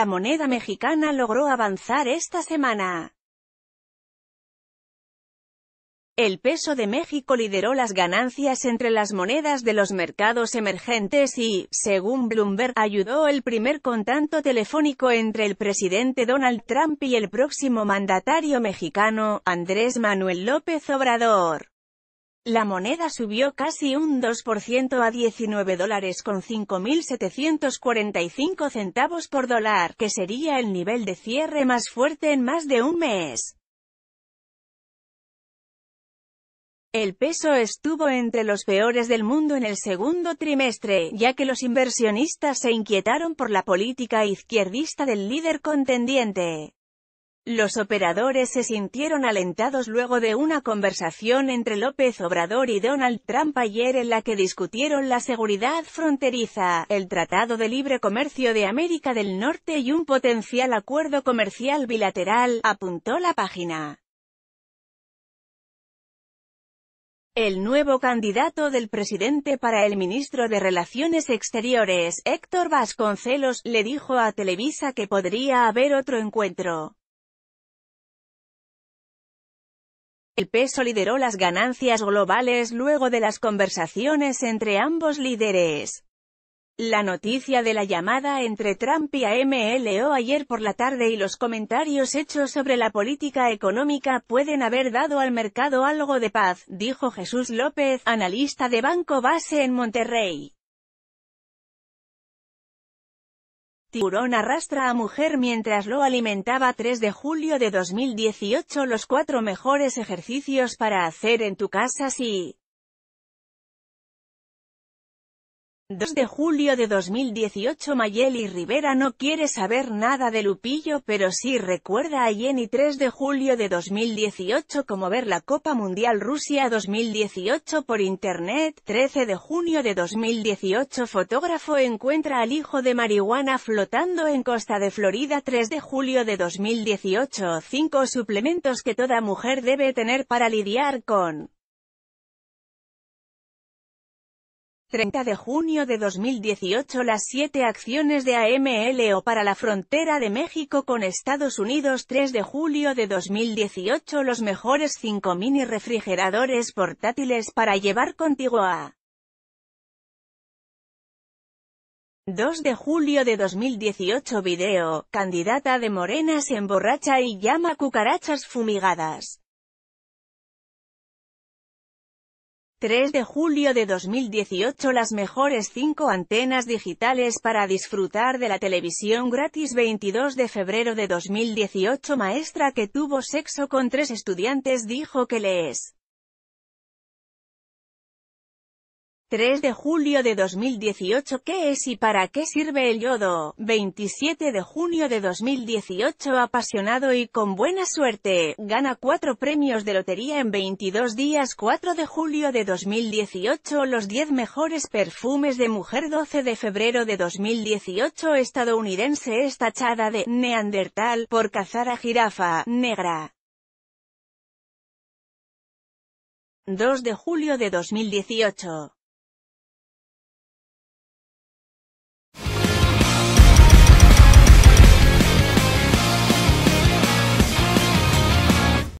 la moneda mexicana logró avanzar esta semana. El peso de México lideró las ganancias entre las monedas de los mercados emergentes y, según Bloomberg, ayudó el primer contacto telefónico entre el presidente Donald Trump y el próximo mandatario mexicano, Andrés Manuel López Obrador. La moneda subió casi un 2% a 19 dólares con 5.745 centavos por dólar, que sería el nivel de cierre más fuerte en más de un mes. El peso estuvo entre los peores del mundo en el segundo trimestre, ya que los inversionistas se inquietaron por la política izquierdista del líder contendiente. Los operadores se sintieron alentados luego de una conversación entre López Obrador y Donald Trump ayer en la que discutieron la seguridad fronteriza, el Tratado de Libre Comercio de América del Norte y un potencial acuerdo comercial bilateral, apuntó la página. El nuevo candidato del presidente para el ministro de Relaciones Exteriores, Héctor Vasconcelos, le dijo a Televisa que podría haber otro encuentro. El peso lideró las ganancias globales luego de las conversaciones entre ambos líderes. La noticia de la llamada entre Trump y AMLO ayer por la tarde y los comentarios hechos sobre la política económica pueden haber dado al mercado algo de paz, dijo Jesús López, analista de Banco Base en Monterrey. Tiburón arrastra a mujer mientras lo alimentaba 3 de julio de 2018 Los cuatro mejores ejercicios para hacer en tu casa si 2 de julio de 2018 Mayeli Rivera no quiere saber nada de Lupillo pero sí recuerda a Jenny 3 de julio de 2018 como ver la Copa Mundial Rusia 2018 por internet 13 de junio de 2018 fotógrafo encuentra al hijo de marihuana flotando en costa de Florida 3 de julio de 2018 5 suplementos que toda mujer debe tener para lidiar con 30 de junio de 2018 Las 7 acciones de AMLO para la frontera de México con Estados Unidos 3 de julio de 2018 Los mejores 5 mini refrigeradores portátiles para llevar contigo a 2 de julio de 2018 Video, candidata de Morena se emborracha y llama cucarachas fumigadas 3 de julio de 2018 Las mejores 5 antenas digitales para disfrutar de la televisión gratis 22 de febrero de 2018 Maestra que tuvo sexo con tres estudiantes dijo que le es. 3 de julio de 2018 ¿Qué es y para qué sirve el yodo? 27 de junio de 2018 Apasionado y con buena suerte, gana 4 premios de lotería en 22 días 4 de julio de 2018 Los 10 mejores perfumes de mujer 12 de febrero de 2018 Estadounidense es tachada de «neandertal» por cazar a jirafa «negra». 2 de julio de 2018